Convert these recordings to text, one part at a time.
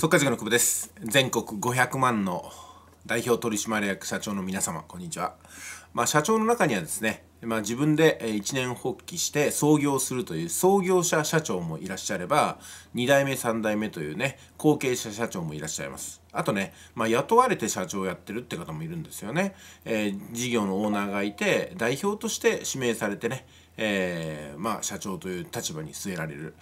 速稼塾の久保です全国500万の代表取締役社長の皆様こんにちはまあ、社長の中にはですね、まあ、自分で一年発起して創業するという創業者社長もいらっしゃれば二代目三代目というね後継者社長もいらっしゃいますあとね、まあ、雇われて社長をやってるって方もいるんですよね、えー、事業のオーナーがいて代表として指名されてねえー、まあ、社長という立場に据えられる、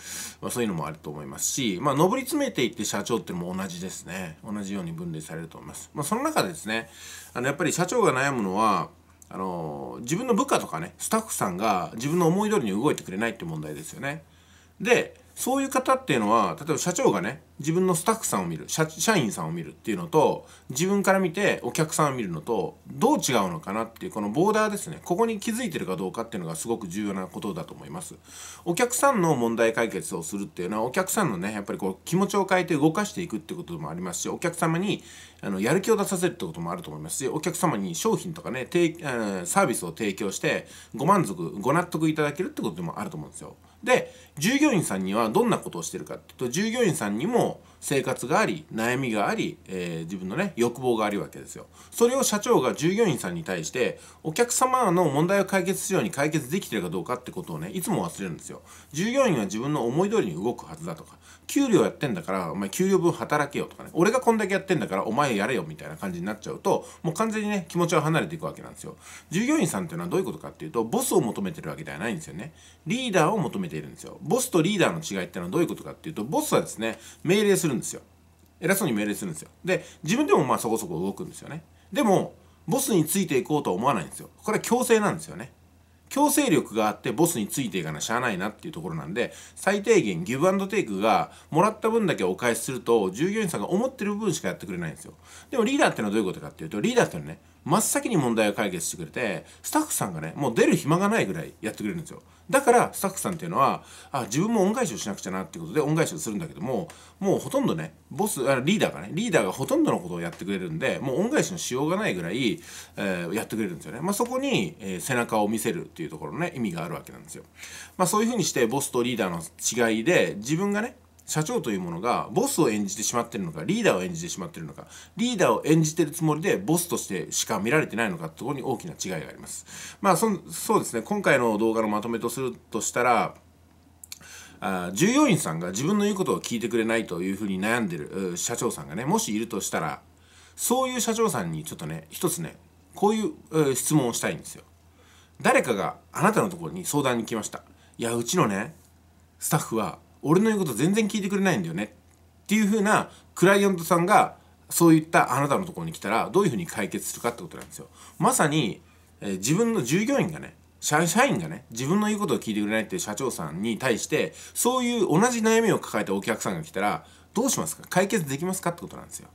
まあ、そういうのもあると思いますし、まあ、上り詰めていって社長っていうのも同じですね同じように分類されると思います、まあ、その中でですねあのやっぱり社長が悩むのはあの自分の部下とかねスタッフさんが自分の思い通りに動いてくれないって問題ですよね。でそういう方っていうのは例えば社長がね自分のスタッフさんを見る社員さんを見るっていうのと自分から見てお客さんを見るのとどう違うのかなっていうこのボーダーですねここに気づいてるかどうかっていうのがすごく重要なことだと思いますお客さんの問題解決をするっていうのはお客さんのねやっぱりこう気持ちを変えて動かしていくってこともありますしお客様にあのやる気を出させるってこともあると思いますしお客様に商品とかねサービスを提供してご満足ご納得いただけるってことでもあると思うんですよで従業員さんにはどんなことをしてるかっていうと従業員さんにも生活があり悩みがあり、えー、自分のね欲望があるわけですよそれを社長が従業員さんに対してお客様の問題を解決するように解決できてるかどうかってことをねいつも忘れるんですよ従業員は自分の思い通りに動くはずだとか給料やってんだからお前給料分働けよとかね俺がこんだけやってんだからお前やれよみたいな感じになっちゃうともう完全にね気持ちは離れていくわけなんですよ従業員さんっていうのはどういうことかっていうとボスを求めてるわけではないんですよねリーダーを求めめているんですよ。ボスとリーダーの違いってのはどういうことかっていうと、ボスはですね、命令するんですよ。偉そうに命令するんですよ。で、自分でもまあそこそこ動くんですよね。でも、ボスについていこうとは思わないんですよ。これは強制なんですよね。強制力があってボスについていかなしゃあないなっていうところなんで最低限ギブアンドテイクがもらった分だけお返しすると従業員さんが思ってる分しかやってくれないんですよでもリーダーってのはどういうことかっていうとリーダーってのはね真っ先に問題を解決してくれてスタッフさんがねもう出る暇がないぐらいやってくれるんですよだからスタッフさんっていうのはあ自分も恩返しをしなくちゃなってことで恩返しをするんだけどももうほとんどねボスあリーダーがねリーダーがほとんどのことをやってくれるんでもう恩返しのしようがないぐらい、えー、やってくれるんですよね、まあ、そこに、えー、背中を見せるっていうところのね意味があるわけなんですよ、まあ、そういうふうにしてボスとリーダーの違いで自分がね社長というものがボスを演じてしまってるのかリーダーを演じてしまってるのかリーダーを演じてるつもりでボスとしてしか見られてないのかところに大きな違いがありますまあそそうですね今回の動画のまとめとするとしたらあ従業員さんが自分の言うことを聞いてくれないというふうに悩んでる社長さんがねもしいるとしたらそういう社長さんにちょっとね一つねこういう、う質問をしたいんですよ誰かがあなたのところに相談に来ましたいやうちのねスタッフは俺の言うこと全然聞いてくれないんだよねっていう風なクライアントさんがそういったあなたのところに来たらどういう風に解決するかってことなんですよ。まさに、えー、自分の従業員がね社員がね自分の言うことを聞いてくれないっていう社長さんに対してそういう同じ悩みを抱えたお客さんが来たらどうしますか解決できますかってことなんですよ。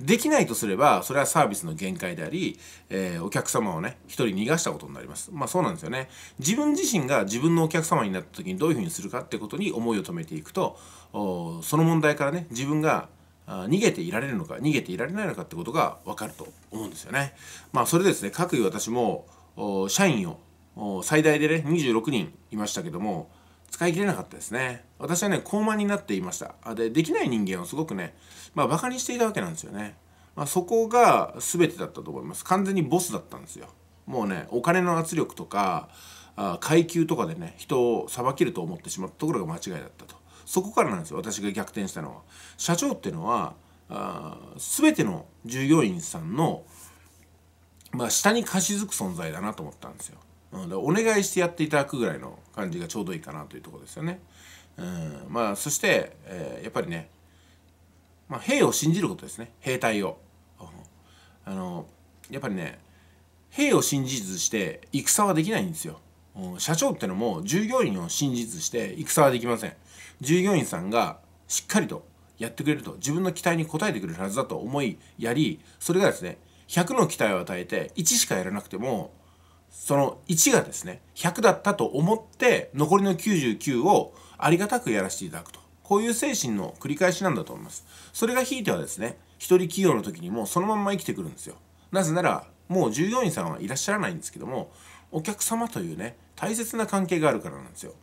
できないとすれば、それはサービスの限界であり、えー、お客様をね、一人逃がしたことになります。まあそうなんですよね。自分自身が自分のお客様になった時にどういうふうにするかってことに思いを止めていくと、その問題からね、自分が逃げていられるのか、逃げていられないのかってことがわかると思うんですよね。まあそれですね、各位私も、社員を最大でね、26人いましたけども、使い切れなかったですね。私はね、高慢になっていました。で、できない人間をすごくね、まあ、バカにしていたわけなんですよね。まあ、そこが全てだったと思います。完全にボスだったんですよ。もうね、お金の圧力とか、あ階級とかでね、人を裁けると思ってしまったところが間違いだったと。そこからなんですよ、私が逆転したのは。社長っていうのは、あ全ての従業員さんの、まあ、下に貸し付く存在だなと思ったんですよ。うん、お願いしてやっていただくぐらいの感じがちょうどいいかなというとこですよね。うん、まあそして、えー、やっぱりね、まあ、兵を信じることですね兵隊を。あのやっぱりね兵を信じずして戦はできないんですよ。社長ってのも従業員を信じずして戦はできません。従業員さんがしっかりとやってくれると自分の期待に応えてくれるはずだと思いやりそれがですね100の期待を与えて1しかやらなくてもその1がですね100だったと思って残りの99をありがたくやらせていただくとこういう精神の繰り返しなんだと思いますそれがひいてはですね一人企業の時にもそのまんま生きてくるんですよなぜならもう従業員さんはいらっしゃらないんですけどもお客様というね大切な関係があるからなんですよ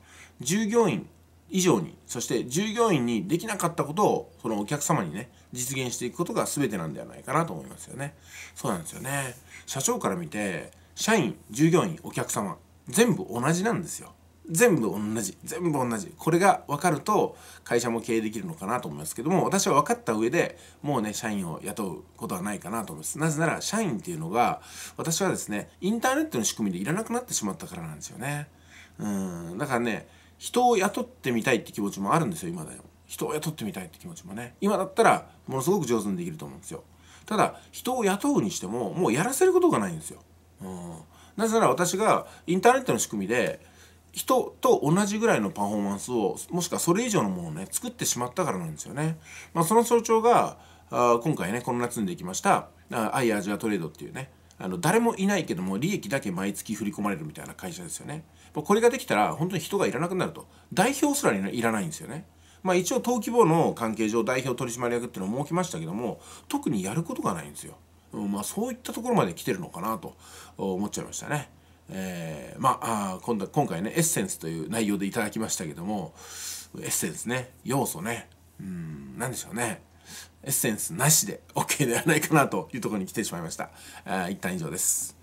従業員以上にそして従業員にできなかったことをそのお客様にね実現していくことが全てなんではないかなと思いますよねそうなんですよね社長から見て社員従業員お客様全部同じなんですよ全部同じ全部同じこれが分かると会社も経営できるのかなと思いますけども私は分かった上でもうね社員を雇うことはないかなと思いますなぜなら社員っていうのが私はですねインターネットの仕組みでいらなくなってしまったからなんですよねうんだからね人を雇ってみたいって気持ちもあるんですよ今だよ人を雇ってみたいって気持ちもね今だったらものすごく上手にできると思うんですよただ人を雇うにしてももうやらせることがないんですようん、なぜなら私がインターネットの仕組みで人と同じぐらいのパフォーマンスをもしくはそれ以上のものをね作ってしまったからなんですよね。まあ、その象徴があ今回ねこの夏にできました「アイアジアトレード」っていうねあの誰もいないけども利益だけ毎月振り込まれるみたいな会社ですよね。これができたら本当に人がいらなくなると代表すらいらないんですよね。まあ、一応登記簿の関係上代表取締役っていうのを設けましたけども特にやることがないんですよ。うん、まあそういったところまで来てるのかなと思っちゃいましたね。えー、まああ今度今回ねエッセンスという内容でいただきましたけどもエッセンスね要素ねうん何でしょうねエッセンスなしで OK ではないかなというところに来てしまいました。一旦以上です。